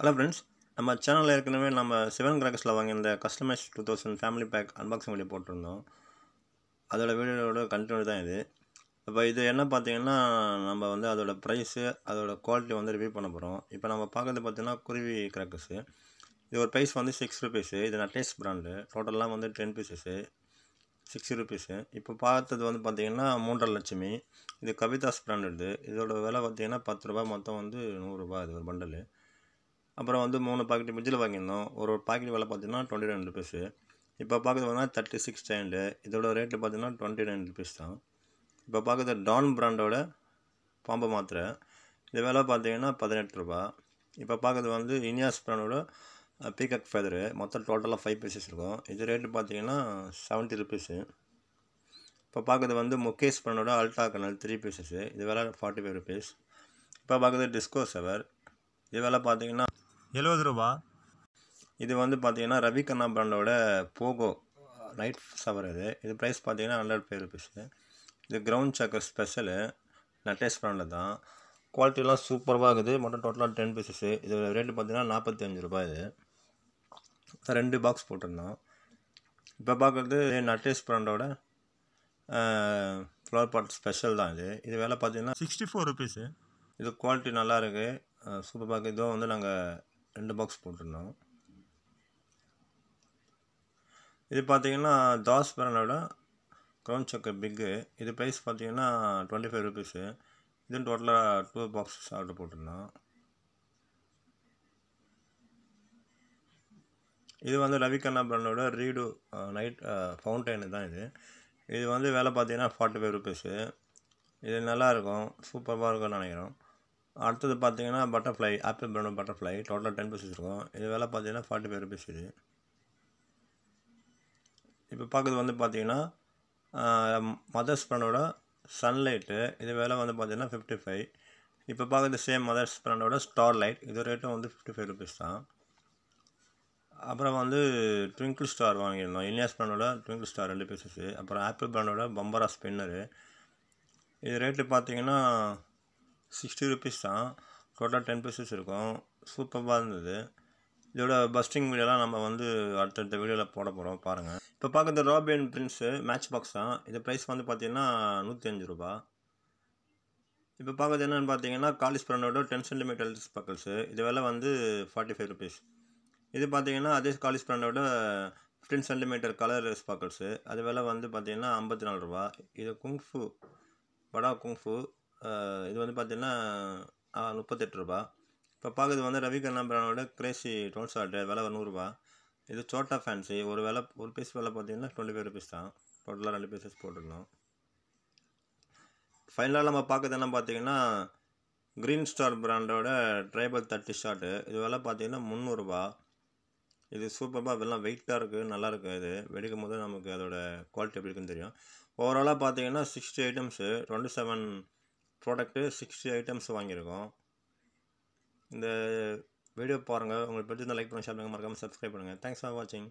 hello friends நம்ம சேனலில் ஏற்கனவே நம்ம செவன் கிராக்கஸில் வாங்கியிருந்த customise two thousand family pack unboxing video போட்டிருந்தோம் அதோட வீடியோட கண்டினியூ தான் இது இப்போ இது என்ன பார்த்தீங்கன்னா நம்ம வந்து அதோட ப்ரைஸு அதோட குவாலிட்டி வந்து ரிவ்யூ பண்ண போகிறோம் இப்போ நம்ம பார்க்குறது பார்த்தீங்கன்னா குருவி கிராக்கஸு இது ஒரு ப்ரைஸ் வந்து சிக்ஸ் ருபீஸு இது நான் டேஸ்ட் ப்ராண்டு டோட்டலாக வந்து டென் பீசஸ்ஸு சிக்ஸ் ருபீஸு இப்போ பார்த்தது வந்து பார்த்திங்கன்னா மூன்றரை லட்சுமி இது கவிதாஸ் பிராண்டட் இதோட விலை பார்த்தீங்கன்னா பத்து ரூபா மொத்தம் வந்து நூறுரூபா இது ஒரு பண்டலு அப்புறம் வந்து மூணு பாக்கெட் மிஜில் வாங்கியிருந்தோம் ஒரு ஒரு பாக்கெட் விலை பார்த்தீங்கன்னா டுவெண்ட்டி நைன் ருபீஸ் இப்போ பார்க்குறது பார்த்தீங்கன்னா தேர்ட்டி சிக்ஸ் ஸ்டாண்டு இதோட ரேட்டு பார்த்தீங்கன்னா டுவெண்ட்டி நைன் ருபீஸ் தான் இப்போ பார்க்குறது டான் பிராண்டோட பாம்பு மாத்திரை இது விலை பார்த்தீங்கன்னா பதினெட்டு ரூபா இப்போ பார்க்குறது வந்து இனியாஸ் பிராண்டோட பீகக் ஃபெதரு மொத்தம் டோட்டலாக ஃபைவ் பீசஸ் இருக்கும் இது ரேட்டு பார்த்தீங்கன்னா செவன்ட்டி ருபீஸு இப்போ பார்க்குறது வந்து முகேஷ் பிராண்டோட அல்ட்ரா கனல் த்ரீ பீசஸ்ஸு இது விலை ஃபார்ட்டி ஃபைவ் ருபீஸ் இப்போ பார்க்குறது டிஸ்கோ செவர் இது விலை பார்த்தீங்கன்னா எழுபது ரூபா இது வந்து பார்த்தீங்கன்னா ரவி கண்ணா பிராண்டோட போகோ நைட் சவர் இது இது ப்ரைஸ் பார்த்தீங்கன்னா ஹண்ட்ரட் ஃபைவ் ருபீஸு இது கிரவுண்ட் சக்கர் ஸ்பெஷலு நட்லேஸ் பிராண்டில் தான் குவாலிட்டிலாம் சூப்பராக இருக்குது மொத்தம் டோட்டலாக டென் பீசஸ் இது ரேட்டு பார்த்தீங்கன்னா நாற்பத்தி அஞ்சு ரூபாய் இது ரெண்டு பாக்ஸ் போட்டிருந்தோம் இப்போ பார்க்குறது நட்டேஸ் பிராண்டோட ஃப்ளவர் பாட் ஸ்பெஷல் தான் இது இது வேலை பார்த்தீங்கன்னா சிக்ஸ்டி ஃபோர் ருபீஸு இது குவாலிட்டி நல்லாயிருக்கு சூப்பர் பார்க்க இதுவும் வந்து நாங்கள் ரெண்டு பாக்ஸ் போட்டிருந்தோம் இது பார்த்தீங்கன்னா தாஸ் பிராண்டோட க்ரௌன் சக்கர் பிக்கு இது ப்ரைஸ் பார்த்தீங்கன்னா டுவெண்ட்டி ஃபைவ் ருபீஸு இது டோட்டலாக டூ பாக்ஸஸ் ஆர்டர் போட்டிருந்தோம் இது வந்து ரவி கண்ணா பிராண்டோட ரீடு நைட் ஃபவுண்டைனு தான் இது இது வந்து வேலை பார்த்தீங்கன்னா ஃபார்ட்டி ஃபைவ் ருபீஸு இது நல்லாயிருக்கும் சூப்பராக இருக்கும்னு நினைக்கிறோம் அடுத்தது பார்த்தீங்கன்னா பட்டர்ஃப்ளை ஆப்பிள் பிரௌன் பட்டர்ஃப்ளை டோட்டலாக டென் பீஸ் வச்சுருக்கோம் இது வேலை பார்த்தீங்கன்னா ஃபார்ட்டி ஃபைவ் ருபீஸ் இது இப்போ பார்க்குறது வந்து பார்த்தீங்கன்னா மதர்ஸ் பிராண்டோட சன்லைட்டு இது வேலை வந்து பார்த்தீங்கன்னா ஃபிஃப்டி ஃபைவ் இப்போ பார்க்குறது சேம் மதர்ஸ் பிராண்டோட ஸ்டார் லைட் இது ரேட்டும் வந்து ஃபிஃப்டி ஃபைவ் ருபீஸ் தான் அப்புறம் வந்து ட்விங்கிள் ஸ்டார் வாங்கியிருந்தோம் இனியாஸ் பிராண்டோட ட்விங்கிள் ஸ்டார் ரெண்டு பீசஸ் அப்புறம் ஆப்பிள் ப்ராண்டோட பம்பரா ஸ்பின்னரு இது ரேட்டு பார்த்தீங்கன்னா சிக்ஸ்டி ருபீஸ் தான் டோட்டல் டென் பீசஸ் இருக்கும் சூப்பராக இருந்தது இதோட பஸ்டிங் வீடியோலாம் நம்ம வந்து அடுத்தடுத்த வீடியோவில் போட போகிறோம் பாருங்கள் இப்போ பார்க்குறது ராபியன் பிரின்ஸு மேட்ச் பாக்ஸ் தான் இது ப்ரைஸ் வந்து பார்த்திங்கன்னா நூற்றி அஞ்சு ரூபா இப்போ பார்க்குறது என்னென்னு பார்த்தீங்கன்னா காலிஸ் ப்ராண்டோட டென் சென்டிமீட்டர் ஸ்பக்கல்ஸு இது விலை வந்து ஃபார்ட்டி ஃபைவ் ருபீஸ் இது பார்த்தீங்கன்னா அதே காலிஸ் ப்ராண்டோட ஃபிஃப்டீன் சென்டிமீட்டர் கலர் ஸ்பாக்கல்ஸு அது விலை வந்து பார்த்திங்கன்னா ஐம்பத்தி நாலு ரூபா இது குங்ஃபு வடா குங்ஃபு இது வந்து பார்த்திங்கன்னா முப்பத்தெட்டு ரூபா இப்போ பார்க்குறது வந்து ரவி கண்ணாபிரானோட பிராண்டோட கிரேசி டோல் சால்ட் விலை நூறுரூபா இது சோட்டா ஃபேன்சி ஒரு விலை ஒரு பீஸ் வில பார்த்தீங்கன்னா டுவெண்ட்டி ஃபைவ் ருபீஸ் தான் டோட்டலாக ரெண்டு பீசஸ் போட்டிருந்தோம் ஃபைனலாக நம்ம பார்க்குறது என்ன பார்த்தீங்கன்னா க்ரீன் ஸ்டார் பிராண்டோட ட்ரைபல் தேர்ட்டி ஷார்ட்டு இது விலை பார்த்தீங்கன்னா முந்நூறுரூபா இது சூப்பராக அதெல்லாம் வெயிட்டாக இருக்குது நல்லாயிருக்கு இது வெடிக்கும் போது நமக்கு அதோட குவாலிட்டி எப்படி இருக்குன்னு தெரியும் ஓவராலாக பார்த்தீங்கன்னா sixty items twenty seven product sixty items வாங்கியிருக்கோம் இந்த வீடியோ பாருங்கள் உங்களுக்கு பிடிச்சிருந்தால் லைக் பண்ணுங்கள் ஷேர் பண்ணுங்கள் மறக்காமல் சப்ஸ்கிரைப் பண்ணுங்கள் தேங்க்ஸ் ஃபார் வாட்சிங்